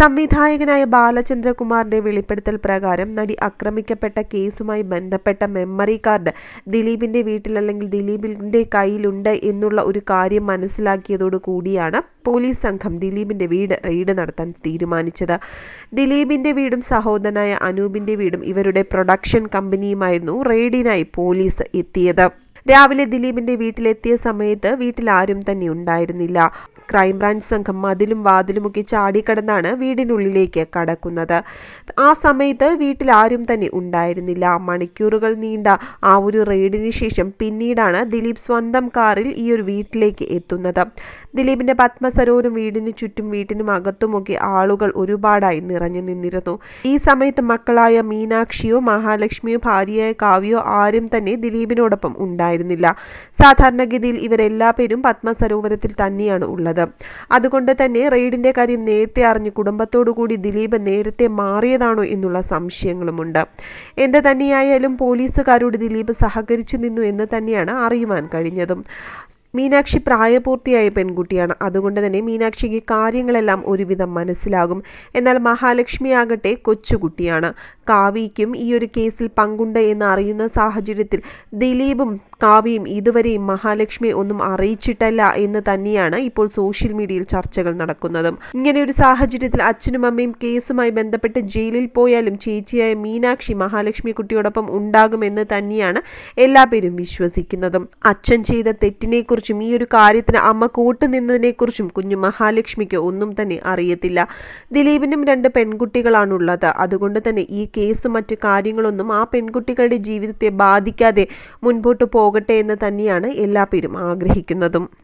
സംവിധായകനായ ബാലചന്ദ്രകുമാറിന്റെ വെളിപ്പെടുത്തൽ പ്രകാരം നടി ആക്രമിക്കപ്പെട്ട കേസുമായി ബന്ധപ്പെട്ട മെമ്മറി കാർഡ് ദിലീപിന്റെ വീട്ടിൽ അല്ലെങ്കിൽ ദിലീപിന്റെ കയ്യിലുണ്ട് എന്നുള്ള ഒരു കാര്യം മനസ്സിലാക്കിയതോടു കൂടിയാണ് പോലീസ് സംഘം ദിലീപിന്റെ വീട് റെയ്ഡ് നടത്താൻ തീരുമാനിച്ചത് ദിലീപിന്റെ വീടും സഹോദരനായ അനൂപിന്റെ വീടും ഇവരുടെ പ്രൊഡക്ഷൻ കമ്പനിയുമായിരുന്നു റെയ്ഡിനായി പോലീസ് എത്തിയത് രാവിലെ ദിലീപിന്റെ വീട്ടിലെത്തിയ സമയത്ത് വീട്ടിൽ ആരും തന്നെ ഉണ്ടായിരുന്നില്ല ക്രൈംബ്രാഞ്ച് സംഘം മതിലും വാതിലുമൊക്കെ ചാടിക്കടന്നാണ് വീടിനുള്ളിലേക്ക് കടക്കുന്നത് ആ സമയത്ത് വീട്ടിൽ ആരും തന്നെ ഉണ്ടായിരുന്നില്ല മണിക്കൂറുകൾ നീണ്ട ആ ഒരു റെയ്ഡിന് ശേഷം പിന്നീടാണ് ദിലീപ് സ്വന്തം കാറിൽ ഈ ഒരു വീട്ടിലേക്ക് എത്തുന്നത് ദിലീപിന്റെ പത്മസരോവരം വീടിന് ചുറ്റും വീട്ടിനും അകത്തുമൊക്കെ ആളുകൾ ഒരുപാടായി നിറഞ്ഞു നിന്നിരുന്നു ഈ സമയത്ത് മക്കളായ മീനാക്ഷിയോ മഹാലക്ഷ്മിയോ ഭാര്യയായ കാവ്യോ ആരും തന്നെ ദിലീപിനോടൊപ്പം ഉണ്ടായി ഉണ്ടായിരുന്നില്ല സാധാരണഗതിയിൽ ഇവരെല്ലാ പേരും പത്മസരോവരത്തിൽ തന്നെയാണ് ഉള്ളത് അതുകൊണ്ട് തന്നെ റെയ്ഡിന്റെ കാര്യം നേരത്തെ അറിഞ്ഞ് കുടുംബത്തോടുകൂടി ദിലീപ് നേരത്തെ മാറിയതാണോ എന്നുള്ള സംശയങ്ങളുമുണ്ട് എന്ത് തന്നെയായാലും പോലീസുകാരോട് ദിലീപ് സഹകരിച്ചു നിന്നു എന്ന് തന്നെയാണ് അറിയുവാൻ കഴിഞ്ഞതും മീനാക്ഷി പ്രായപൂർത്തിയായ പെൺകുട്ടിയാണ് അതുകൊണ്ട് തന്നെ മീനാക്ഷിക്ക് കാര്യങ്ങളെല്ലാം ഒരുവിധം മനസ്സിലാകും എന്നാൽ മഹാലക്ഷ്മി ആകട്ടെ കൊച്ചുകുട്ടിയാണ് കാവിക്കും ഈ ഒരു കേസിൽ പങ്കുണ്ട് എന്ന് അറിയുന്ന സാഹചര്യത്തിൽ ദിലീപും കാവ്യയും ഇതുവരെയും മഹാലക്ഷ്മിയെ ഒന്നും അറിയിച്ചിട്ടല്ല എന്ന് തന്നെയാണ് ഇപ്പോൾ സോഷ്യൽ മീഡിയയിൽ ചർച്ചകൾ നടക്കുന്നത് ഇങ്ങനെ ഒരു സാഹചര്യത്തിൽ അച്ഛനും അമ്മയും കേസുമായി ബന്ധപ്പെട്ട് ജയിലിൽ പോയാലും ചേച്ചിയായ മീനാക്ഷി മഹാലക്ഷ്മി കുട്ടിയോടൊപ്പം ഉണ്ടാകുമെന്ന് തന്നെയാണ് എല്ലാ പേരും വിശ്വസിക്കുന്നത് അച്ഛൻ ചെയ്ത തെറ്റിനെക്കുറിച്ചും ഈ ഒരു കാര്യത്തിന് അമ്മ കൂട്ടുനിന്നതിനെക്കുറിച്ചും കുഞ്ഞു മഹാലക്ഷ്മിക്ക് ഒന്നും തന്നെ അറിയത്തില്ല ദിലീപിനും രണ്ട് പെൺകുട്ടികളാണുള്ളത് അതുകൊണ്ട് തന്നെ ഈ കേസും മറ്റു കാര്യങ്ങളൊന്നും ആ പെൺകുട്ടികളുടെ ജീവിതത്തെ ബാധിക്കാതെ മുൻപോട്ട് പോകും പോകട്ടെ എന്ന് തന്നെയാണ് എല്ലാ പേരും ആഗ്രഹിക്കുന്നതും